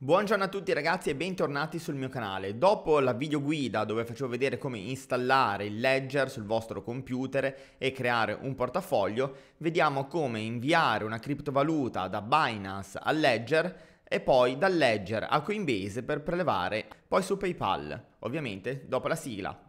Buongiorno a tutti ragazzi e bentornati sul mio canale. Dopo la videoguida dove facevo vedere come installare il ledger sul vostro computer e creare un portafoglio, vediamo come inviare una criptovaluta da Binance al ledger e poi dal ledger a Coinbase per prelevare poi su PayPal, ovviamente dopo la sigla.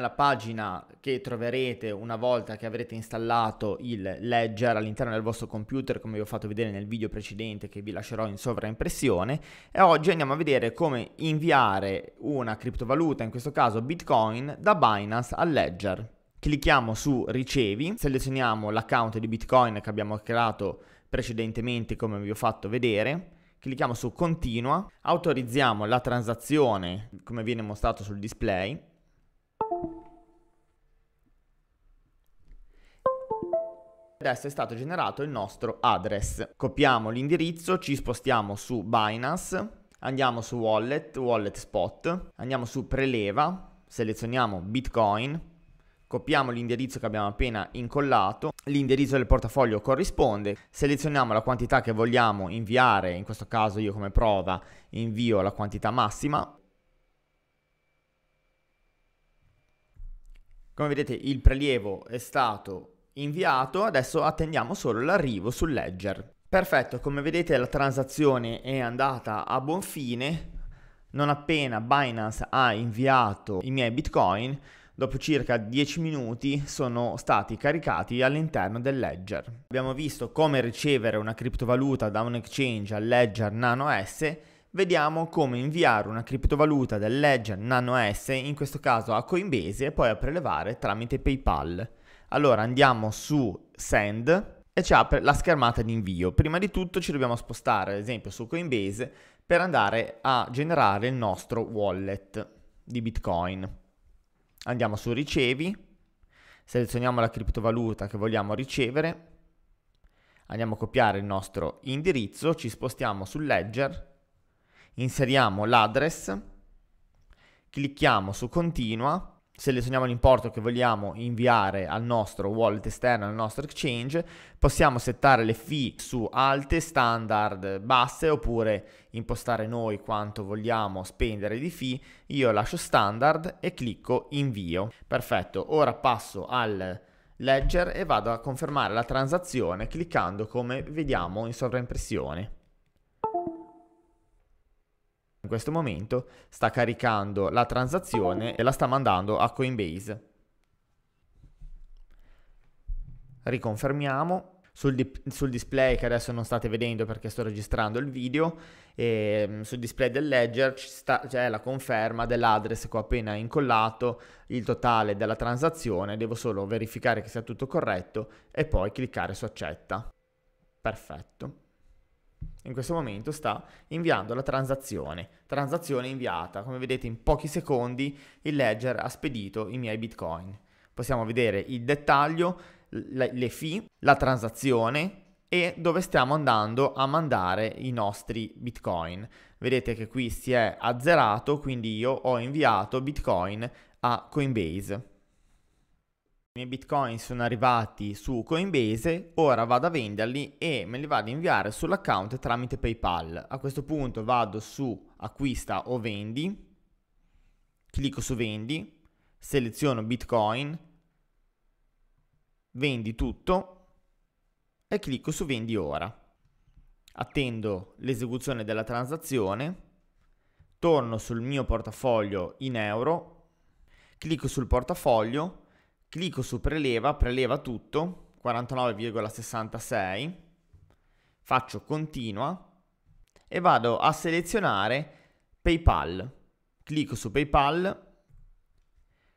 nella pagina che troverete una volta che avrete installato il Ledger all'interno del vostro computer come vi ho fatto vedere nel video precedente che vi lascerò in sovraimpressione e oggi andiamo a vedere come inviare una criptovaluta, in questo caso Bitcoin, da Binance al Ledger. Clicchiamo su ricevi, selezioniamo l'account di Bitcoin che abbiamo creato precedentemente come vi ho fatto vedere clicchiamo su continua, autorizziamo la transazione come viene mostrato sul display Adesso è stato generato il nostro address. Copiamo l'indirizzo, ci spostiamo su Binance, andiamo su Wallet, Wallet Spot, andiamo su Preleva, selezioniamo Bitcoin, copiamo l'indirizzo che abbiamo appena incollato, l'indirizzo del portafoglio corrisponde, selezioniamo la quantità che vogliamo inviare, in questo caso io come prova invio la quantità massima, Come vedete il prelievo è stato inviato, adesso attendiamo solo l'arrivo sul ledger. Perfetto, come vedete la transazione è andata a buon fine, non appena Binance ha inviato i miei bitcoin, dopo circa 10 minuti sono stati caricati all'interno del ledger. Abbiamo visto come ricevere una criptovaluta da un exchange al ledger Nano S, vediamo come inviare una criptovaluta del ledger Nano S, in questo caso a Coinbase, e poi a prelevare tramite PayPal. Allora andiamo su Send e ci apre la schermata di invio. Prima di tutto ci dobbiamo spostare ad esempio su Coinbase per andare a generare il nostro wallet di Bitcoin. Andiamo su Ricevi, selezioniamo la criptovaluta che vogliamo ricevere, andiamo a copiare il nostro indirizzo, ci spostiamo sul ledger, inseriamo l'address, clicchiamo su continua selezioniamo l'importo che vogliamo inviare al nostro wallet esterno, al nostro exchange, possiamo settare le fee su alte, standard, basse oppure impostare noi quanto vogliamo spendere di fee. Io lascio standard e clicco invio. Perfetto, ora passo al ledger e vado a confermare la transazione cliccando come vediamo in sovraimpressione in questo momento sta caricando la transazione e la sta mandando a Coinbase. Riconfermiamo sul, di- sul display che adesso non state vedendo perché sto registrando il video, e, ehm, sul display del ledger sta- c'è la conferma dell'address che ho appena incollato, il totale della transazione, devo solo verificare che sia tutto corretto e poi cliccare su accetta. Perfetto in questo momento sta inviando la transazione. Transazione inviata, come vedete in pochi secondi il ledger ha spedito i miei bitcoin. Possiamo vedere il dettaglio, le fee, la transazione e dove stiamo andando a mandare i nostri bitcoin. Vedete che qui si è azzerato, quindi io ho inviato bitcoin a Coinbase i miei bitcoin sono arrivati su Coinbase, ora vado a venderli e me li vado a inviare sull'account tramite PayPal. A questo punto vado su acquista o vendi, clicco su vendi, seleziono bitcoin, vendi tutto e clicco su vendi ora. Attendo l'esecuzione della transazione, torno sul mio portafoglio in euro, clicco sul portafoglio, Clicco su preleva, preleva tutto, 49,66, faccio continua e vado a selezionare PayPal. Clicco su PayPal,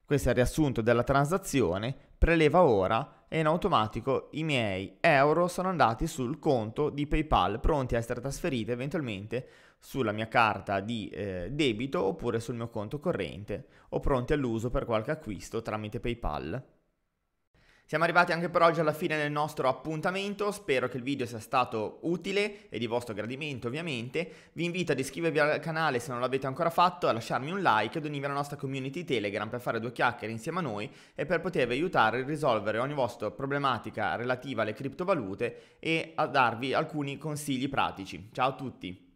questo è il riassunto della transazione, preleva ora e in automatico i miei euro sono andati sul conto di PayPal pronti a essere trasferiti eventualmente sulla mia carta di eh, debito oppure sul mio conto corrente o pronti all'uso per qualche acquisto tramite PayPal. Siamo arrivati anche per oggi alla fine del nostro appuntamento, spero che il video sia stato utile e di vostro gradimento ovviamente. Vi invito ad iscrivervi al canale se non l'avete ancora fatto, a lasciarmi un like e ad unirvi alla nostra community Telegram per fare due chiacchiere insieme a noi e per potervi aiutare a risolvere ogni vostra problematica relativa alle criptovalute e a darvi alcuni consigli pratici. Ciao a tutti!